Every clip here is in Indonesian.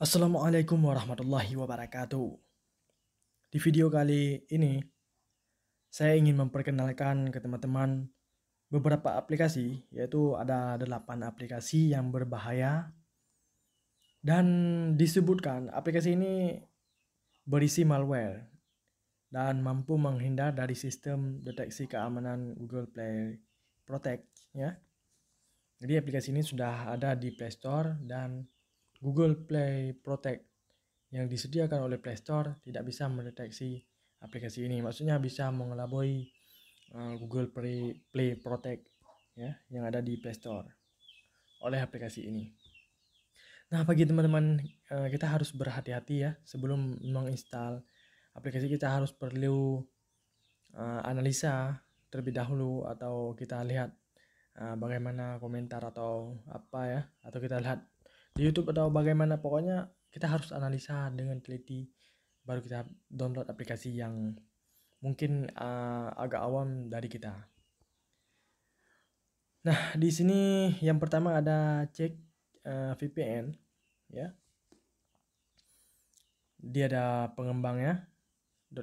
Assalamualaikum warahmatullahi wabarakatuh. Di video kali ini, saya ingin memperkenalkan ke teman-teman beberapa aplikasi, yaitu ada 8 aplikasi yang berbahaya. Dan disebutkan aplikasi ini berisi malware dan mampu menghindar dari sistem deteksi keamanan Google Play Protect ya. Jadi aplikasi ini sudah ada di Play Store dan Google Play Protect yang disediakan oleh Play Store tidak bisa mendeteksi aplikasi ini. Maksudnya bisa mengelabui eh, Google Play, Play Protect ya yang ada di Play Store oleh aplikasi ini. Nah, bagi teman-teman eh, kita harus berhati-hati ya sebelum menginstal aplikasi kita harus perlu eh, analisa terlebih dahulu atau kita lihat bagaimana komentar atau apa ya atau kita lihat di YouTube atau bagaimana pokoknya kita harus analisa dengan teliti baru kita download aplikasi yang mungkin uh, agak awam dari kita. Nah, di sini yang pertama ada cek uh, eh, VPN ya. Dia ada pengembangnya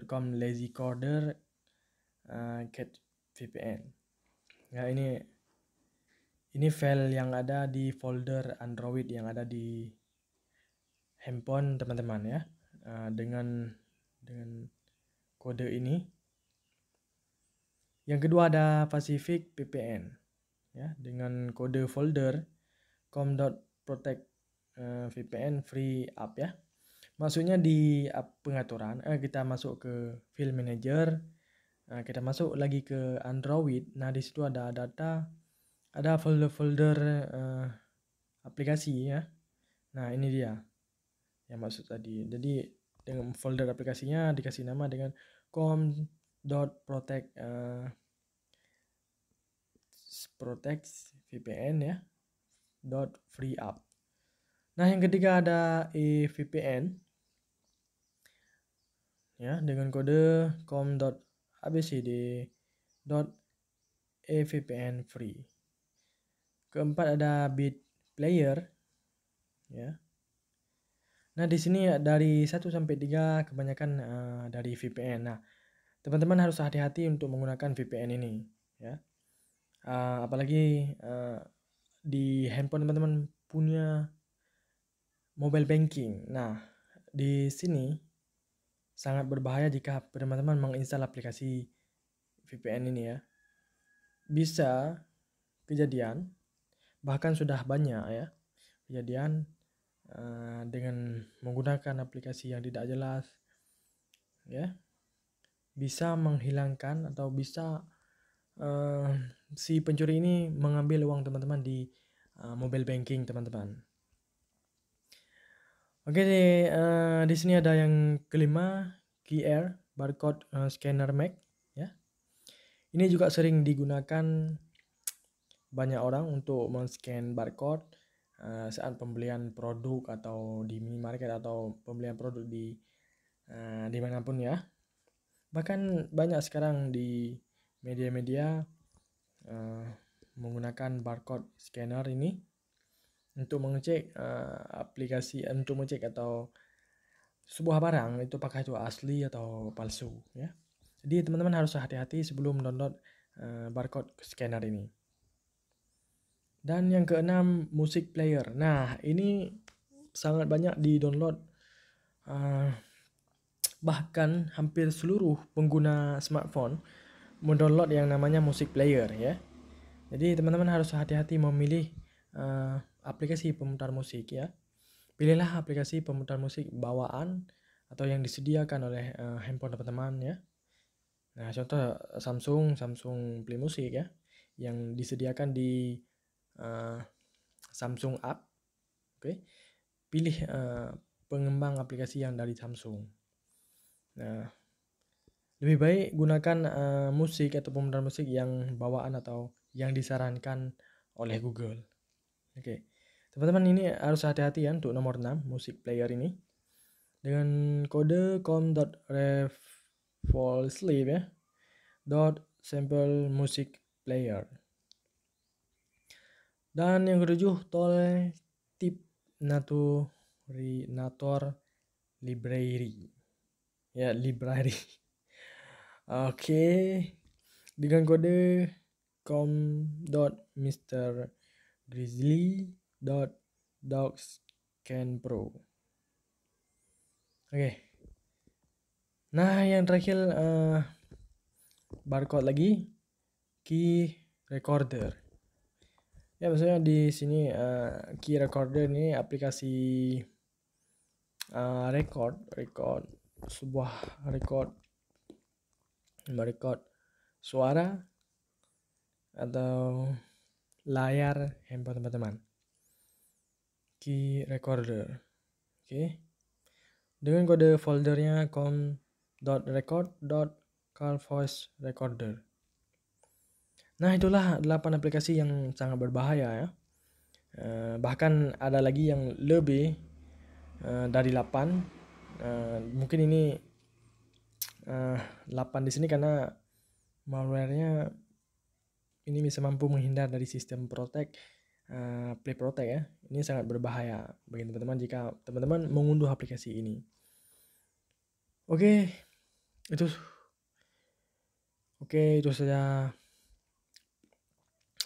.com lazy corder uh, eh, cat VPN. Ya ini ini file yang ada di folder Android yang ada di handphone teman-teman ya eh, dengan dengan kode ini yang kedua ada Pacific VPN ya dengan kode folder com.protect uh, eh, VPN free app ya. Maksudnya di app pengaturan eh, kita masuk ke file manager, nah, kita masuk lagi ke Android. Nah, di situ ada data ada folder-folder uh, eh, aplikasi ya. Nah, ini dia yang maksud tadi. Jadi dengan folder aplikasinya dikasih nama dengan com.protect uh, protect eh, VPN ya. dot free up. Nah, yang ketiga ada e VPN ya dengan kode com dot com.abcd.evpn free. Keempat ada bit player ya. Nah, di sini dari 1 sampai 3 kebanyakan uh, dari VPN. Nah, teman-teman harus hati-hati untuk menggunakan VPN ini ya. Uh, apalagi uh, di handphone teman-teman punya mobile banking. Nah, di sini sangat berbahaya jika teman-teman menginstal aplikasi VPN ini ya. Bisa kejadian bahkan sudah banyak ya kejadian uh, dengan menggunakan aplikasi yang tidak jelas ya bisa menghilangkan atau bisa uh, si pencuri ini mengambil uang teman-teman di uh, mobile banking teman-teman Oke okay, uh, di sini ada yang kelima QR barcode uh, scanner Mac ya. Ini juga sering digunakan banyak orang untuk men-scan barcode uh, saat pembelian produk atau di minimarket atau pembelian produk di uh, dimanapun ya bahkan banyak sekarang di media-media uh, menggunakan barcode scanner ini untuk mengecek uh, aplikasi untuk mengecek atau sebuah barang itu pakai itu asli atau palsu ya jadi teman-teman harus hati-hati sebelum download uh, barcode scanner ini dan yang keenam, musik player. Nah, ini sangat banyak di-download uh, bahkan hampir seluruh pengguna smartphone mendownload yang namanya musik player ya. Jadi teman-teman harus hati-hati memilih uh, aplikasi pemutar musik ya. Pilihlah aplikasi pemutar musik bawaan atau yang disediakan oleh uh, handphone teman-teman ya. Nah, contoh Samsung, Samsung Play Music ya yang disediakan di uh, Samsung App. Oke. Okay. Pilih uh, pengembang aplikasi yang dari Samsung. Nah, lebih baik gunakan uh, musik atau pemutar musik yang bawaan atau yang disarankan oleh Google. Oke. Okay. Teman-teman ini harus hati-hati ya untuk nomor 6 musik player ini. Dengan kode com com.revolsleep ya. dot sample music player. Dan yang ketujuh, tol tip nator library. Ya, library. Oke. Okay. Dengan kode com dot dot grizzly mister dogs can pro. Oke. Okay. Nah, yang terakhir uh, barcode lagi key recorder ya maksudnya di sini uh, key recorder ini aplikasi uh, record record sebuah record merecord suara atau layar handphone teman-teman key recorder oke okay. dengan kode foldernya dot dot record voice recorder Nah itulah 8 aplikasi yang sangat berbahaya ya. Eh, bahkan ada lagi yang lebih eh, dari 8. Eh, mungkin ini uh, 8 di sini karena malwarenya ini bisa mampu menghindar dari sistem protect uh, play protect ya. Ini sangat berbahaya bagi teman-teman jika teman-teman mengunduh aplikasi ini. Oke, okay, itu Oke, okay, itu saja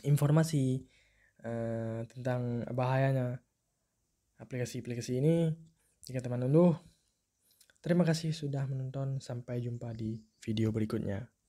informasi uh, tentang bahayanya aplikasi-aplikasi ini jika teman unduh. Terima kasih sudah menonton, sampai jumpa di video berikutnya.